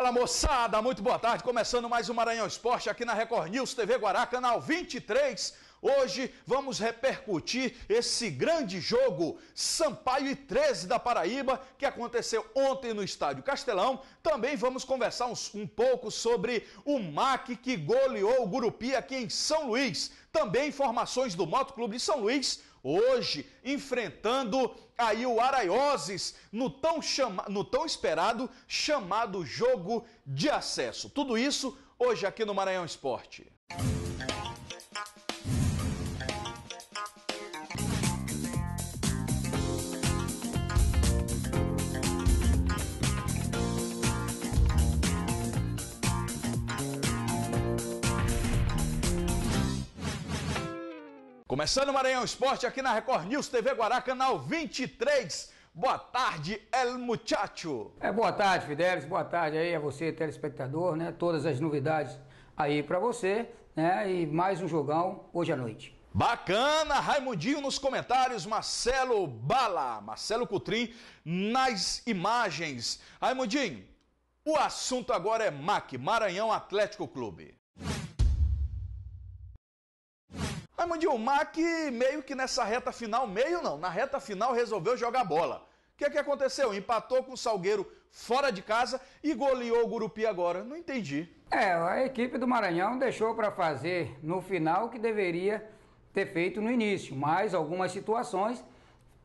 Fala moçada, muito boa tarde. Começando mais um Maranhão Esporte aqui na Record News TV Guará, canal 23. Hoje vamos repercutir esse grande jogo Sampaio e 13 da Paraíba que aconteceu ontem no estádio Castelão. Também vamos conversar uns, um pouco sobre o MAC que goleou o Gurupi aqui em São Luís. Também informações do Moto Clube de São Luís hoje enfrentando aí o Araioses no tão, chama, no tão esperado chamado jogo de acesso. Tudo isso hoje aqui no Maranhão Esporte. Começando o Maranhão Esporte aqui na Record News TV Guará, canal 23. Boa tarde, El Muchacho. É, boa tarde, Fidelis. Boa tarde aí a você, telespectador, né? Todas as novidades aí para você, né? E mais um jogão hoje à noite. Bacana, Raimundinho nos comentários, Marcelo Bala, Marcelo Cutrim nas imagens. Raimundinho, o assunto agora é MAC, Maranhão Atlético Clube. Mas, Mandinho, o Mac meio que nessa reta final, meio não, na reta final resolveu jogar bola. O que, é que aconteceu? Empatou com o Salgueiro fora de casa e goleou o Gurupi agora. Não entendi. É, a equipe do Maranhão deixou para fazer no final o que deveria ter feito no início, mas algumas situações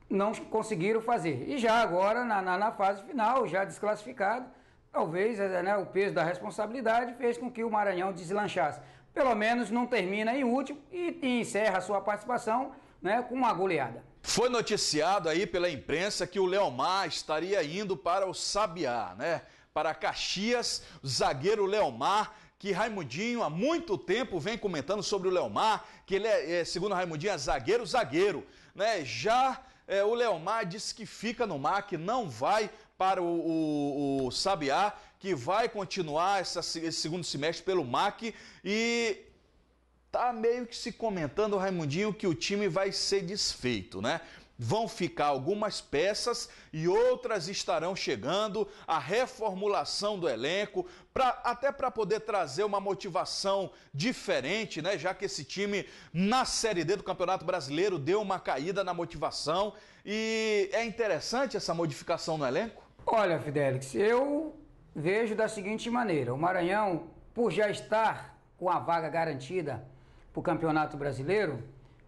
não conseguiram fazer. E já agora, na, na, na fase final, já desclassificado, talvez né, o peso da responsabilidade fez com que o Maranhão deslanchasse pelo menos não termina em último e, encerra encerra sua participação né, com uma goleada. Foi noticiado aí pela imprensa que o Leomar estaria indo para o Sabiá, né? Para Caxias, zagueiro Leomar que Raimundinho há muito tempo vem comentando sobre o Leomar, que ele é, é, segundo Raimundinho, é zagueiro, zagueiro. Né? Já é, o Leomar disse que fica no mar, que não vai para o, o, o Sabiá, que vai continuar essa, esse segundo semestre pelo MAC e tá meio que se comentando, Raimundinho, que o time vai ser desfeito, né? Vão ficar algumas peças e outras estarão chegando, a reformulação do elenco, pra, até para poder trazer uma motivação diferente, né? Já que esse time na Série D do Campeonato Brasileiro deu uma caída na motivação. E é interessante essa modificação no elenco? Olha, Fidelix, eu vejo da seguinte maneira: o Maranhão, por já estar com a vaga garantida para o Campeonato Brasileiro,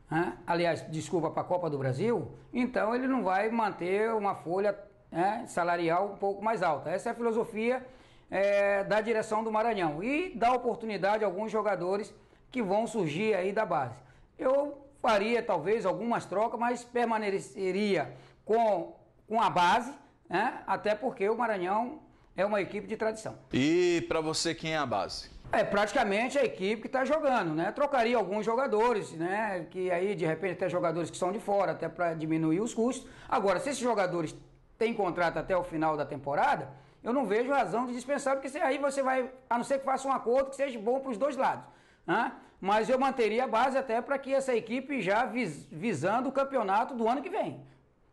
né? aliás, desculpa, para a Copa do Brasil, então ele não vai manter uma folha né, salarial um pouco mais alta. Essa é a filosofia é, da direção do Maranhão e dá oportunidade a alguns jogadores que vão surgir aí da base. Eu faria talvez algumas trocas, mas permaneceria com, com a base, né? até porque o Maranhão é uma equipe de tradição. E para você, quem é a base? É praticamente a equipe que está jogando, né? Trocaria alguns jogadores, né? Que aí de repente até jogadores que são de fora, até para diminuir os custos. Agora, se esses jogadores têm contrato até o final da temporada, eu não vejo razão de dispensar, porque aí você vai, a não ser que faça um acordo que seja bom para os dois lados. Né? Mas eu manteria a base até para que essa equipe já vis, visando o campeonato do ano que vem.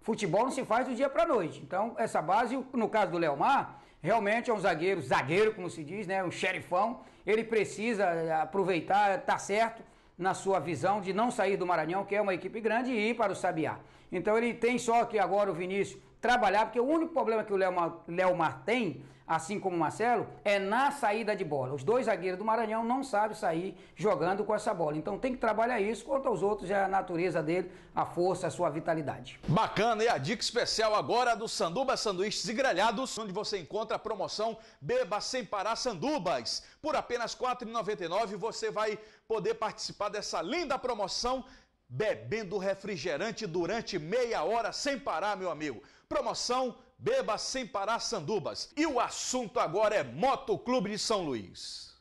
Futebol não se faz do dia para a noite. Então, essa base, no caso do Leomar, realmente é um zagueiro, zagueiro, como se diz, né? Um xerifão. Ele precisa eh, aproveitar, tá certo, na sua visão de não sair do Maranhão, que é uma equipe grande, e ir para o Sabiá. Então ele tem só que agora o Vinícius trabalhar, porque o único problema que o Léo Mar tem, assim como o Marcelo, é na saída de bola. Os dois zagueiros do Maranhão não sabem sair jogando com essa bola. Então tem que trabalhar isso, quanto aos outros é a natureza dele, a força, a sua vitalidade. Bacana, e a dica especial agora do Sanduba Sanduíches e Grelhados, onde você encontra a promoção Beba Sem Parar Sandubas. Por apenas R$ 4,99 você vai poder participar dessa linda promoção bebendo refrigerante durante meia hora sem parar, meu amigo. Promoção Beba Sem Parar Sandubas. E o assunto agora é Motoclube de São Luís.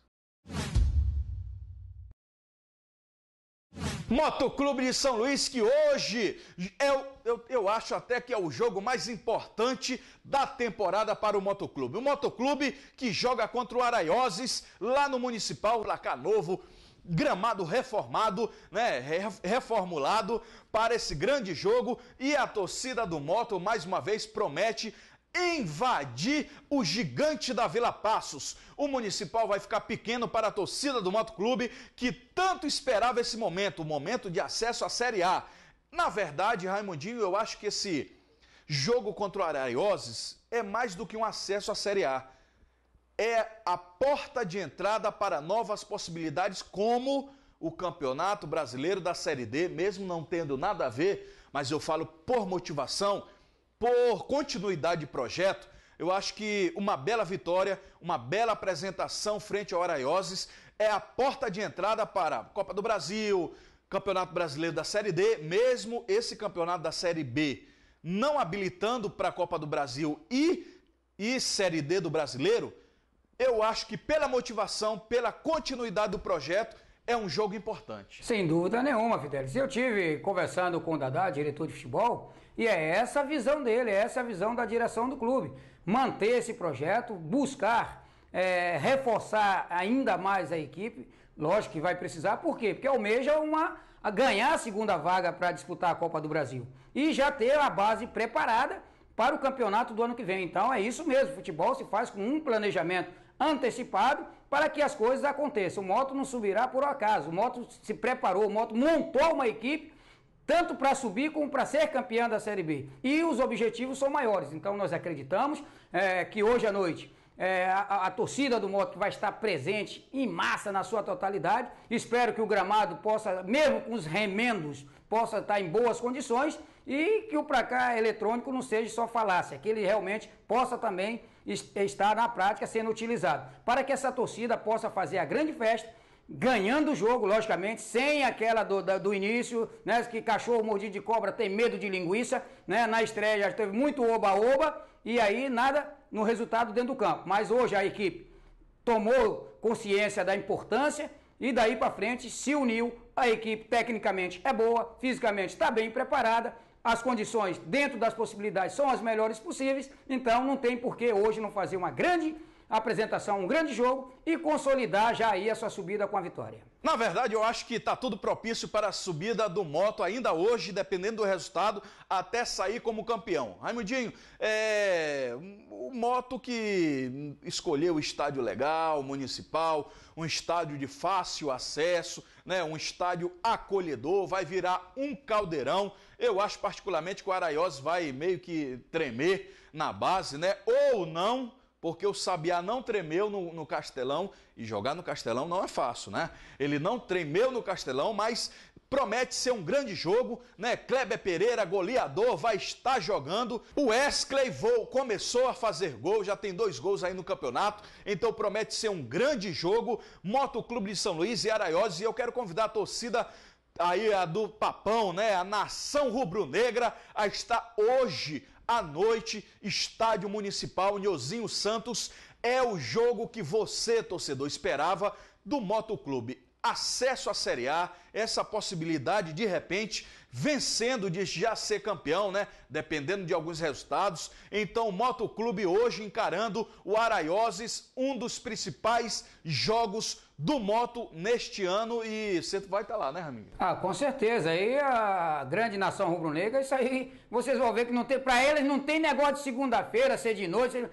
Motoclube de São Luís, que hoje é, eu, eu acho até que é o jogo mais importante da temporada para o Motoclube. O Motoclube que joga contra o Araioses lá no Municipal Lacanovo. Novo gramado reformado, né, reformulado para esse grande jogo e a torcida do Moto mais uma vez promete invadir o gigante da Vila Passos. O municipal vai ficar pequeno para a torcida do Moto Clube que tanto esperava esse momento, o momento de acesso à Série A. Na verdade, Raimundinho, eu acho que esse jogo contra o Araioses é mais do que um acesso à Série A é a porta de entrada para novas possibilidades, como o Campeonato Brasileiro da Série D, mesmo não tendo nada a ver, mas eu falo por motivação, por continuidade de projeto. Eu acho que uma bela vitória, uma bela apresentação frente ao Araioses é a porta de entrada para a Copa do Brasil, Campeonato Brasileiro da Série D, mesmo esse campeonato da Série B não habilitando para a Copa do Brasil e, e Série D do Brasileiro, eu acho que pela motivação, pela continuidade do projeto, é um jogo importante. Sem dúvida nenhuma, Fidelis. Eu tive conversando com o Dadá, diretor de futebol, e é essa a visão dele, é essa a visão da direção do clube. Manter esse projeto, buscar é, reforçar ainda mais a equipe. Lógico que vai precisar, por quê? Porque almeja uma, a ganhar a segunda vaga para disputar a Copa do Brasil. E já ter a base preparada para o campeonato do ano que vem. Então é isso mesmo, futebol se faz com um planejamento antecipado para que as coisas aconteçam. O moto não subirá por acaso. O moto se preparou, o moto montou uma equipe tanto para subir como para ser campeã da Série B. E os objetivos são maiores. Então nós acreditamos é, que hoje à noite é, a, a, torcida do Moto vai estar presente em massa na sua totalidade. Espero que o gramado possa, mesmo com os remendos, possa estar em boas condições e que o placar eletrônico não seja só falácia, que ele realmente possa também estar na prática sendo utilizado, para que essa torcida possa fazer a grande festa ganhando o jogo, logicamente, sem aquela do, do início, né? Que cachorro mordido de cobra tem medo de linguiça, né? Na estreia já teve muito oba-oba e aí nada no resultado dentro do campo. Mas hoje a equipe tomou consciência da importância e daí para frente se uniu. A equipe tecnicamente é boa, fisicamente está bem preparada as condições dentro das possibilidades são as melhores possíveis, então não tem por que hoje não fazer uma grande apresentação, um grande jogo e consolidar já aí a sua subida com a vitória. Na verdade, eu acho que está tudo propício para a subida do Moto ainda hoje, dependendo do resultado, até sair como campeão. Raimundinho, é... o Moto que escolheu o estádio legal, municipal, um estádio de fácil acesso, né? um estádio acolhedor, vai virar um caldeirão. Eu acho particularmente que o Araiós vai meio que tremer na base, né? Ou não, porque o Sabiá não tremeu no, no, Castelão, e jogar no Castelão não é fácil, né? Ele não tremeu no Castelão, mas promete ser um grande jogo, né? Kleber Pereira, goleador, vai estar jogando. O Wesley Vou começou a fazer gol, já tem dois gols aí no campeonato, então promete ser um grande jogo. Moto Clube de São Luís e Araioses, e eu quero convidar a torcida aí a do papão, né? A nação rubro-negra está hoje à noite, estádio municipal Nhozinho Santos. É o jogo que você, torcedor, esperava do Motoclube acesso à Série A, essa possibilidade de repente vencendo de já ser campeão, né? Dependendo de alguns resultados. Então, o Motoclube hoje encarando o Araioses, um dos principais jogos do moto neste ano e você vai estar tá lá, né, Ramiro Ah, com certeza. Aí a grande nação rubro-negra, isso aí vocês vão ver que não tem para eles não tem negócio de segunda-feira, ser de noite,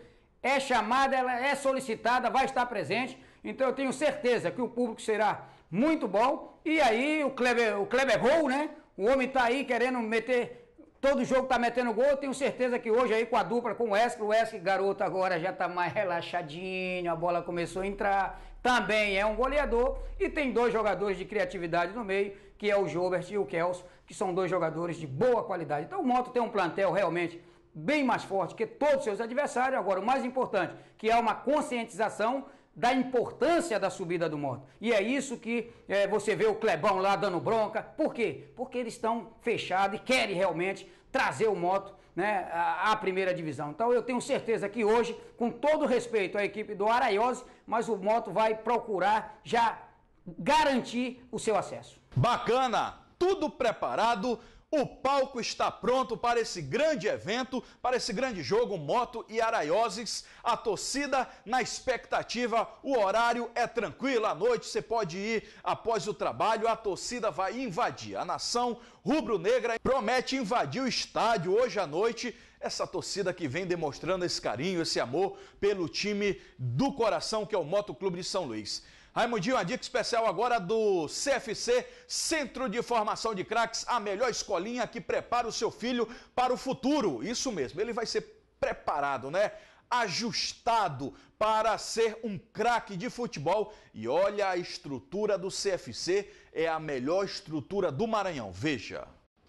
é chamada, ela é solicitada, vai estar presente. Então eu tenho certeza que o público será muito bom. E aí o Kleber, o Kleber Gol, né? O homem está aí querendo meter. Todo jogo está metendo gol. Eu tenho certeza que hoje aí com a dupla, com o Wesley, o Wesley, garoto, agora já está mais relaxadinho. A bola começou a entrar. Também é um goleador. E tem dois jogadores de criatividade no meio, que é o Jobert e o Kels, que são dois jogadores de boa qualidade. Então o Moto tem um plantel realmente bem mais forte que todos os seus adversários. Agora, o mais importante, que é uma conscientização da importância da subida do moto E é isso que é, você vê o Clebão lá dando bronca. Por quê? Porque eles estão fechados e querem realmente trazer o moto né, à primeira divisão. Então eu tenho certeza que hoje, com todo respeito à equipe do Araiose, mas o moto vai procurar já garantir o seu acesso. Bacana! Tudo preparado o palco está pronto para esse grande evento, para esse grande jogo Moto e Araioses. A torcida na expectativa, o horário é tranquilo, à noite você pode ir após o trabalho, a torcida vai invadir. A nação rubro-negra promete invadir o estádio hoje à noite. Essa torcida que vem demonstrando esse carinho, esse amor pelo time do coração que é o Moto Clube de São Luís. Raimundinho, a dica especial agora do CFC, Centro de Formação de Cracks, a melhor escolinha que prepara o seu filho para o futuro. Isso mesmo, ele vai ser preparado, né? ajustado para ser um craque de futebol. E olha a estrutura do CFC, é a melhor estrutura do Maranhão. Veja.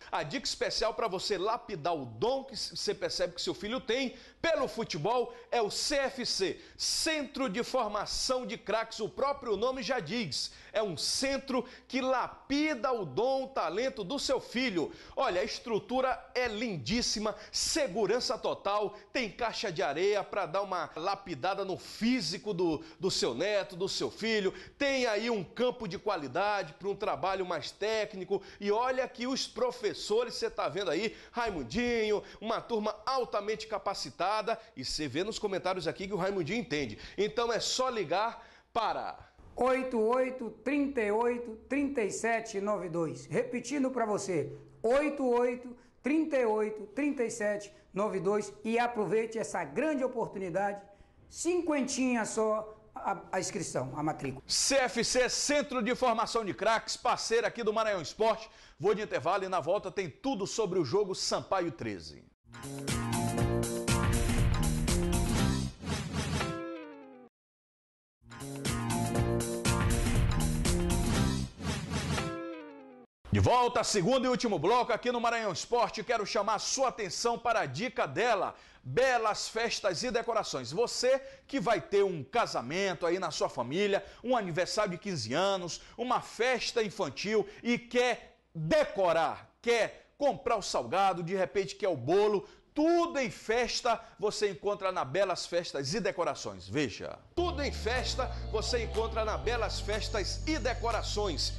A dica especial para você lapidar o dom que você percebe que seu filho tem pelo futebol é o CFC, Centro de Formação de Craques, o próprio nome já diz é um centro que lapida o dom, o talento do seu filho. Olha, a estrutura é lindíssima, segurança total, tem caixa de areia para dar uma lapidada no físico do, do seu neto, do seu filho, tem aí um campo de qualidade para um trabalho mais técnico. E olha que os professores, você está vendo aí, Raimundinho, uma turma altamente capacitada, e você vê nos comentários aqui que o Raimundinho entende. Então é só ligar para 88 38 37 Repetindo para você, 88 38 37 e aproveite essa grande oportunidade. Cinquentinha só a, a, inscrição, a matrícula. CFC, Centro de Formação de Craques, parceiro aqui do Maranhão Esporte. Vou de intervalo e na volta tem tudo sobre o jogo Sampaio 13. De volta, segundo e último bloco aqui no Maranhão Esporte, quero chamar sua atenção para a dica dela. Belas festas e decorações. Você que vai ter um casamento aí na sua família, um aniversário de 15 anos, uma festa infantil e quer decorar, quer comprar o salgado, de repente quer o bolo, tudo em festa você encontra na Belas Festas e Decorações. Veja. Tudo em festa você encontra na Belas Festas e Decorações.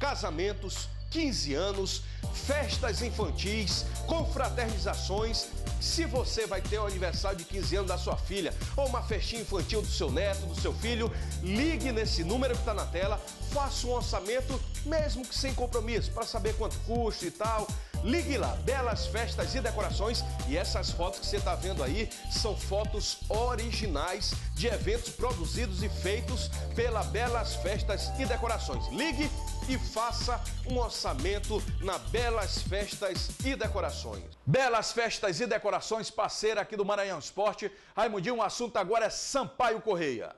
Casamentos, 15 anos, festas infantis, confraternizações. Se você vai ter o aniversário de 15 anos da sua filha ou uma festinha infantil do seu neto, do seu filho, ligue nesse número que está na tela, faça um orçamento, mesmo que sem compromisso, para saber quanto custa e tal. Ligue lá, belas festas e decorações. E essas fotos que você está vendo aí são fotos originais de eventos produzidos e feitos pela Belas Festas e Decorações. Ligue e faça um orçamento na Belas Festas e Decorações. Belas Festas e Decorações, parceira aqui do Maranhão Esporte. Raimundinho, o um assunto agora é Sampaio Correia.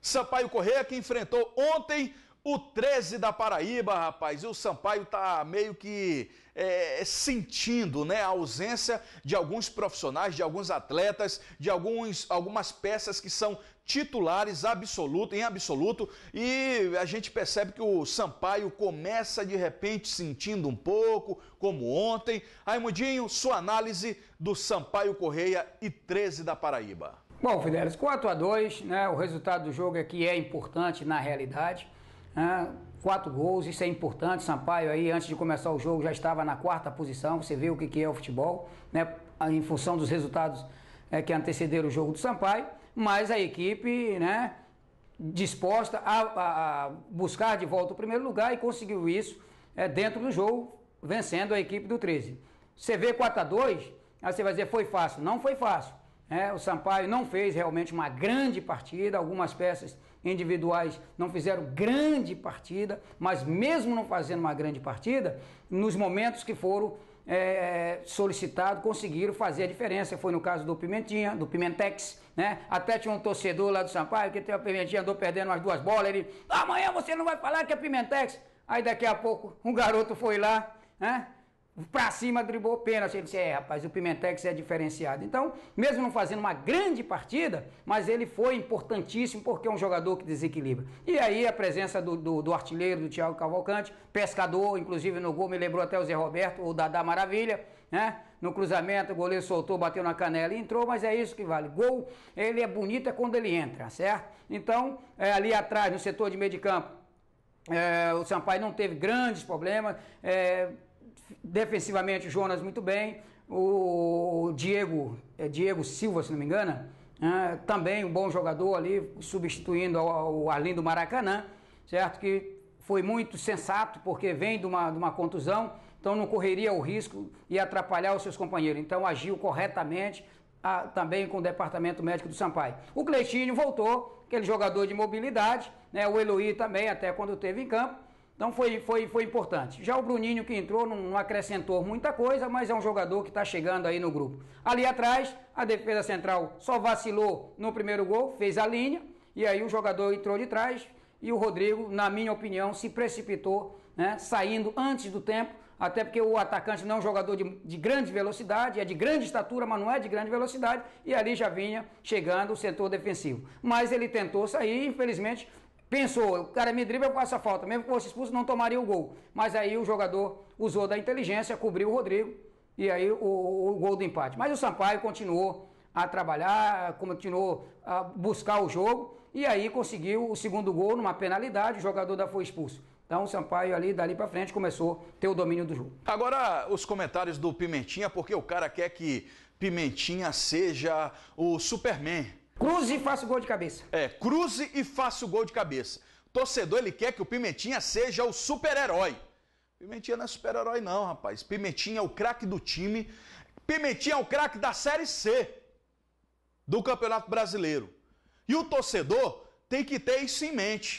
Sampaio Correia que enfrentou ontem o 13 da Paraíba, rapaz, e o Sampaio tá meio que é, sentindo né, a ausência de alguns profissionais, de alguns atletas, de alguns, algumas peças que são titulares absoluto, em absoluto, e a gente percebe que o Sampaio começa de repente sentindo um pouco, como ontem. Raimundinho, sua análise do Sampaio Correia e 13 da Paraíba. Bom, Fidelis, 4 a 2 né? O resultado do jogo aqui é importante na realidade. Né? Quatro gols, isso é importante. Sampaio aí, antes de começar o jogo, já estava na quarta posição. Você vê o que é o futebol, né? Em função dos resultados é, que antecederam o jogo do Sampaio mas a equipe, né, disposta a, a buscar de volta o primeiro lugar e conseguiu isso é, dentro do jogo, vencendo a equipe do 13. Você vê 4 a 2 aí você vai dizer foi fácil. Não foi fácil. Né? o Sampaio não fez realmente uma grande partida, algumas peças individuais não fizeram grande partida, mas mesmo não fazendo uma grande partida, nos momentos que foram é, solicitado conseguiram fazer a diferença. Foi no caso do Pimentinha, do Pimentex, né? Até tinha um torcedor lá do Sampaio que tem a Pimentinha, andou perdendo umas duas bolas. Ele, amanhã você não vai falar que é Pimentex. Aí daqui a pouco um garoto foi lá, né? pra cima, driblou pênalti. Ele disse: É, rapaz, o Pimentex é diferenciado. Então, mesmo não fazendo uma grande partida, mas ele foi importantíssimo porque é um jogador que desequilibra. E aí a presença do, do, do artilheiro, do Thiago Cavalcante, pescador, inclusive no gol, me lembrou até o Zé Roberto, ou Dadá Maravilha, né? No cruzamento, o goleiro soltou, bateu na canela e entrou, mas é isso que vale. Gol, ele é bonito é quando ele entra, certo? Então, é, ali atrás, no setor de meio de campo, é, o Sampaio não teve grandes problemas. É, Defensivamente, Jonas muito bem. O Diego, é Diego Silva, se não me engano, é, né? também um bom jogador ali, substituindo o Arlindo Maracanã, certo? Que foi muito sensato, porque vem de uma, de uma contusão, então não correria o risco e atrapalhar os seus companheiros. Então agiu corretamente, a, também com o departamento médico do Sampaio. O Cleitinho voltou, aquele jogador de mobilidade, né? o Eloy também, até quando teve em campo. Então foi, foi, foi importante. Já o Bruninho que entrou não, não acrescentou muita coisa, mas é um jogador que está chegando aí no grupo. Ali atrás, a defesa central só vacilou no primeiro gol, fez a linha, e aí o jogador entrou de trás e o Rodrigo, na minha opinião, se precipitou, né, saindo antes do tempo, até porque o atacante não é um jogador de, de, grande velocidade, é de grande estatura, mas não é de grande velocidade, e ali já vinha chegando o setor defensivo. Mas ele tentou sair, infelizmente Pensou, o cara me dribla com essa falta, mesmo que fosse expulso, não tomaria o gol. Mas aí o jogador usou da inteligência, cobriu o Rodrigo e aí o, o, gol do empate. Mas o Sampaio continuou a trabalhar, continuou a buscar o jogo e aí conseguiu o segundo gol numa penalidade, o jogador da foi expulso. Então o Sampaio ali, dali para frente, começou a ter o domínio do jogo. Agora, os comentários do Pimentinha, porque o cara quer que Pimentinha seja o Superman Cruze e faça o gol de cabeça. É, cruze e faça o gol de cabeça. torcedor, ele quer que o Pimentinha seja o super-herói. Pimentinha não é super-herói não, rapaz. Pimentinha é o craque do time. Pimentinha é o craque da Série C do Campeonato Brasileiro. E o torcedor tem que ter isso em mente.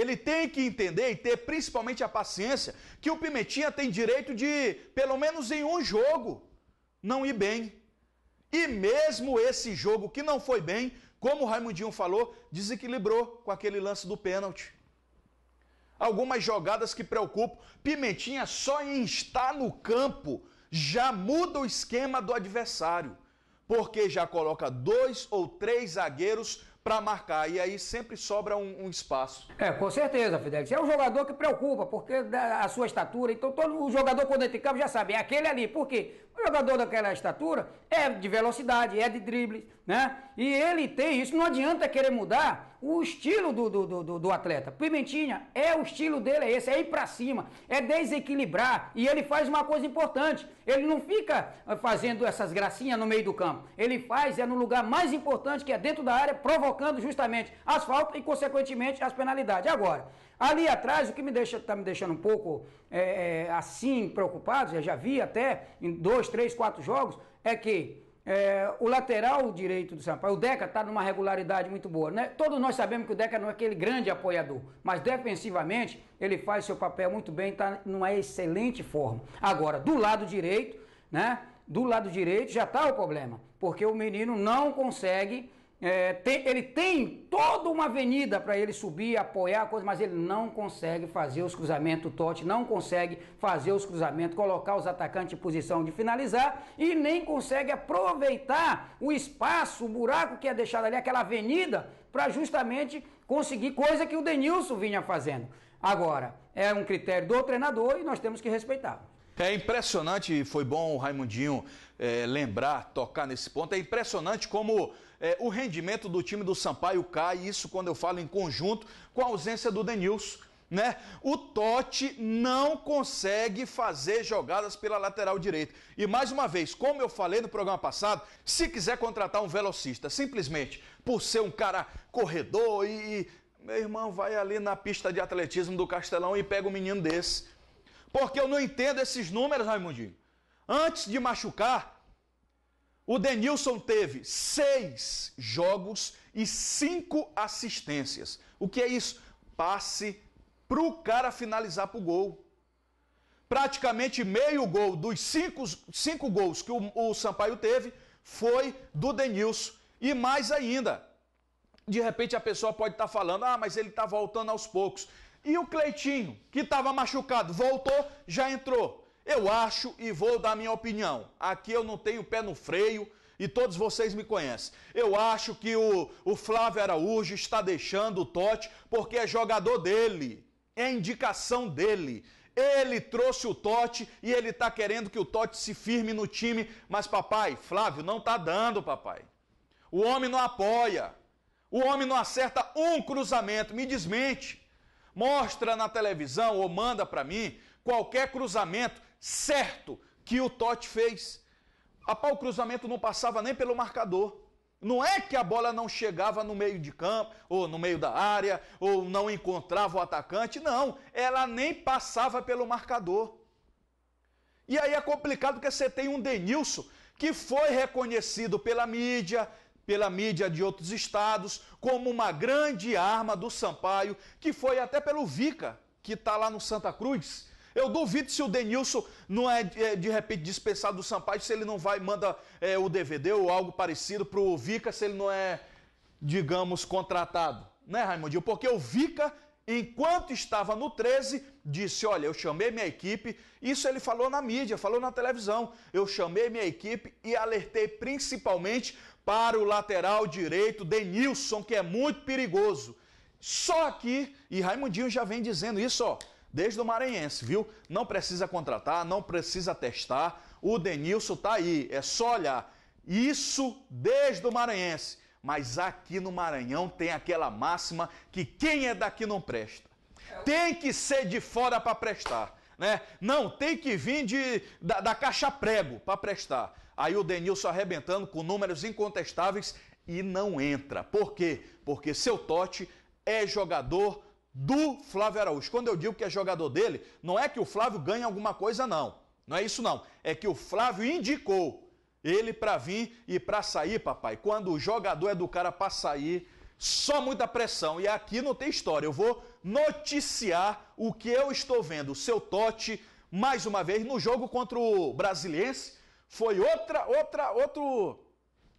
Ele tem que entender e ter principalmente a paciência que o Pimentinha tem direito de, pelo menos em um jogo, não ir bem. E mesmo esse jogo que não foi bem, como o Raimundinho falou, desequilibrou com aquele lance do pênalti. Algumas jogadas que preocupam. Pimentinha só em estar no campo já muda o esquema do adversário, porque já coloca dois ou três zagueiros para marcar. E aí sempre sobra um, um espaço. É, com certeza, Fidel. É um jogador que preocupa, porque a sua estatura. Então, todo o jogador, quando entra em campo, já sabe, é aquele ali. Por quê? O jogador daquela estatura é de velocidade, é de drible, né? E ele tem isso. Não adianta querer mudar o estilo do, do, do, do atleta. Pimentinha, é o estilo dele, é esse, é ir para cima, é desequilibrar. E ele faz uma coisa importante. Ele não fica ah, fazendo essas gracinhas no meio do campo. Ele faz é no lugar mais importante, que é dentro da área, provocando justamente as faltas e, consequentemente, as penalidades. Agora, Ali atrás, o que me deixa, está me deixando um pouco é, é assim preocupado, eu já vi até em dois, três, quatro jogos, é que é, o lateral direito do Sampaio, o Deca está numa regularidade muito boa. Né? Todos nós sabemos que o Deca não é aquele grande apoiador, mas defensivamente ele faz seu papel muito bem, está numa excelente forma. Agora, do lado direito, né? Do lado direito já está o problema, porque o menino não consegue é, tem, ele tem toda uma avenida para ele subir, apoiar a coisa, mas ele não consegue fazer os cruzamentos Totti, não consegue fazer os cruzamentos, colocar os atacantes em posição de finalizar e nem consegue aproveitar o espaço, o buraco que é deixado ali, aquela avenida, para justamente conseguir coisa que o Denilson vinha fazendo. Agora, é um critério do treinador e nós temos que respeitar. É impressionante, foi bom o Raimundinho é, lembrar, tocar nesse ponto. É impressionante como é, o rendimento do time do Sampaio cai, isso quando eu falo em conjunto, com a ausência do Denilson. Né? O Totti não consegue fazer jogadas pela lateral direita. E mais uma vez, como eu falei no programa passado, se quiser contratar um velocista, simplesmente por ser um cara corredor e meu irmão vai ali na pista de atletismo do Castelão e pega um menino desse. Porque eu não entendo esses números, Raimundinho. Antes de machucar, o Denilson teve seis jogos e cinco assistências. O que é isso? Passe para o cara finalizar para o gol. Praticamente meio gol dos cinco, cinco gols que o, o Sampaio teve foi do Denilson. E mais ainda, de repente a pessoa pode estar tá falando, ah, mas ele está voltando aos poucos. E o Cleitinho, que estava machucado, voltou, já entrou. Eu acho e vou dar minha opinião. Aqui eu não tenho pé no freio e todos vocês me conhecem. Eu acho que o, o Flávio Araújo está deixando o Totti porque é jogador dele, é indicação dele. Ele trouxe o Totti e ele está querendo que o Totti se firme no time, mas papai, Flávio não está dando, papai. O homem não apoia. O homem não acerta um cruzamento, me desmente. Mostra na televisão ou manda para mim qualquer cruzamento certo que o Totti fez. A pau cruzamento não passava nem pelo marcador. Não é que a bola não chegava no meio de campo, ou no meio da área, ou não encontrava o atacante, não. Ela nem passava pelo marcador. E aí é complicado porque você tem um Denilson que foi reconhecido pela mídia, pela mídia de outros estados, como uma grande arma do Sampaio, que foi até pelo Vica, que está lá no Santa Cruz, eu duvido se o Denilson não é, é, de repente, dispensado do Sampaio, se ele não vai manda é, o DVD ou algo parecido para o Vica, se ele não é, digamos, contratado. Né, Raimundinho? Porque o Vica, enquanto estava no 13, disse: Olha, eu chamei minha equipe. Isso ele falou na mídia, falou na televisão. Eu chamei minha equipe e alertei principalmente para o lateral direito, Denilson, que é muito perigoso. Só aqui, e Raimundinho já vem dizendo isso, ó desde o Maranhense, viu? Não precisa contratar, não precisa testar. O Denilson tá aí, é só olhar. Isso desde o Maranhense. Mas aqui no Maranhão tem aquela máxima que quem é daqui não presta. Tem que ser de fora para prestar. Né? Não, tem que vir de, da, da caixa prego para prestar. Aí o Denilson arrebentando com números incontestáveis e não entra. Por quê? Porque seu Tote é jogador do Flávio Araújo. Quando eu digo que é jogador dele, não é que o Flávio ganha alguma coisa, não. Não é isso, não. É que o Flávio indicou ele para vir e para sair, papai. Quando o jogador é do cara para sair, só muita pressão. E aqui não tem história. Eu vou noticiar o que eu estou vendo. O seu Totti, mais uma vez, no jogo contra o Brasiliense, foi outra, outra, outro,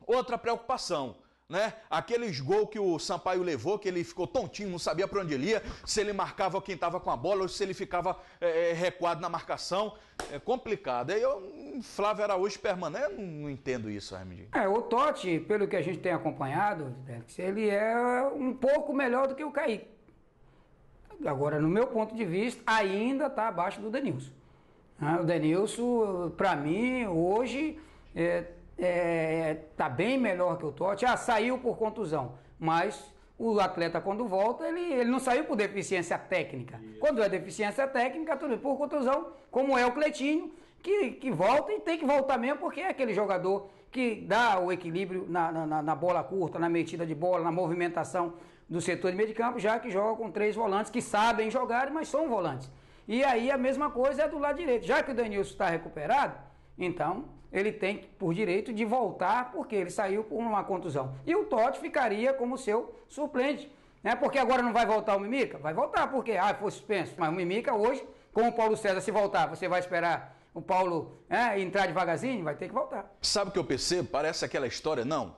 outra preocupação né? Aqueles gols que o Sampaio levou, que ele ficou tontinho, não sabia para onde ele ia, se ele marcava quem estava com a bola ou se ele ficava é, é recuado na marcação. É complicado. aí Eu, hum, Flávio Araújo permanece, não, não entendo isso, Armandinho. É, o Totti, pelo que a gente tem acompanhado, ele é um pouco melhor do que o Kaique. Agora, no meu ponto de vista, ainda está abaixo do Denilson. Ah, o Denilson, para mim, hoje, é, é, tá bem melhor que o Totti. Ah, saiu por contusão, mas o atleta quando volta, ele, ele não saiu por deficiência técnica. Isso. Quando é deficiência técnica, tudo por contusão, como é o Cletinho, que, que volta e tem que voltar mesmo, porque é aquele jogador que dá o equilíbrio na, na, na bola curta, na metida de bola, na movimentação do setor de meio de campo, já que joga com três volantes que sabem jogar, mas são volantes. E aí a mesma coisa é do lado direito. Já que o Danilson está recuperado, então ele tem por direito de voltar porque ele saiu por uma contusão. E o Totti ficaria como seu suplente. Né? Porque agora não vai voltar o Mimica? Vai voltar, porque ah, foi suspenso. Mas o Mimica hoje, com o Paulo César, se voltar, você vai esperar o Paulo é, entrar devagarzinho? Vai ter que voltar. Sabe o que eu percebo? Parece aquela história, não,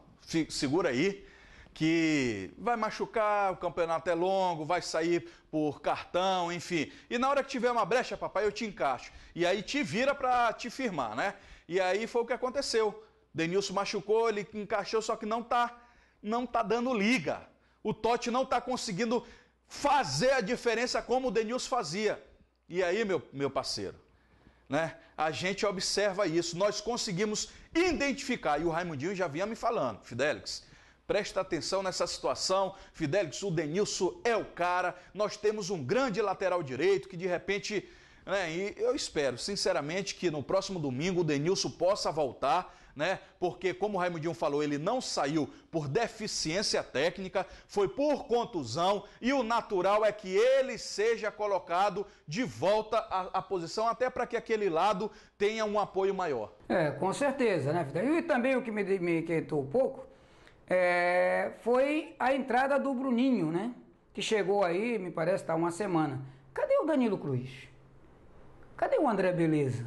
segura aí que vai machucar, o campeonato é longo, vai sair por cartão, enfim. E na hora que tiver uma brecha, papai, eu te encaixo. E aí te vira para te firmar, né? E aí foi o que aconteceu. Denilson machucou, ele encaixou, só que não tá, não tá dando liga. O Totti não tá conseguindo fazer a diferença como o Denilson fazia. E aí, meu, meu parceiro, né? A gente observa isso, nós conseguimos identificar. E o Raimundinho já vinha me falando, Fidelix, presta atenção nessa situação. Fidelix, o Denilson é o cara. Nós temos um grande lateral direito que de repente né? E eu espero, sinceramente, que no próximo domingo o Denilson possa voltar né? Porque, como o Raimundinho falou, ele não saiu por deficiência técnica, foi por contusão e o natural é que ele seja colocado de volta à, à posição, até para que aquele lado tenha um apoio maior. É, com certeza, né, Vitor? E também o que me, me inquietou um pouco é, foi a entrada do Bruninho, né? Que chegou aí, me parece, há tá uma semana. Cadê o Danilo Cruz? Cadê o André Beleza?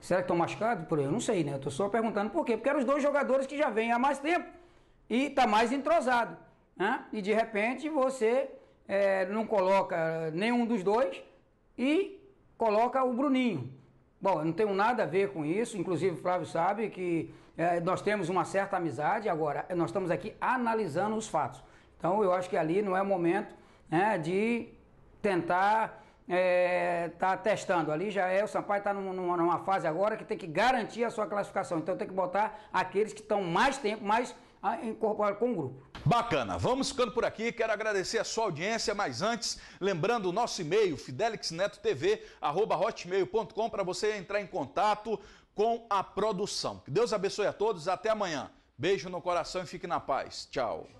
Será que estão machucados? Por eu não sei, né? Eu tô só perguntando por quê. Porque eram os dois jogadores que já vêm há mais tempo e está mais entrosado. Né? E de repente você é, não coloca nenhum dos dois e coloca o Bruninho. Bom, eu não tenho nada a ver com isso, inclusive o Flávio sabe que é, nós temos uma certa amizade, agora nós estamos aqui analisando os fatos. Então eu acho que ali não é o momento né, de tentar está é, tá testando. Ali já é, o Sampaio está numa, numa, fase agora que tem que garantir a sua classificação. Então tem que botar aqueles que estão mais tempo, mais ah, incorporados com o grupo. Bacana, vamos ficando por aqui. Quero agradecer a sua audiência, mas antes, lembrando o nosso e-mail, fidelixnetotv.com, para você entrar em contato com a produção. Que Deus abençoe a todos, até amanhã. Beijo no coração e fique na paz. Tchau.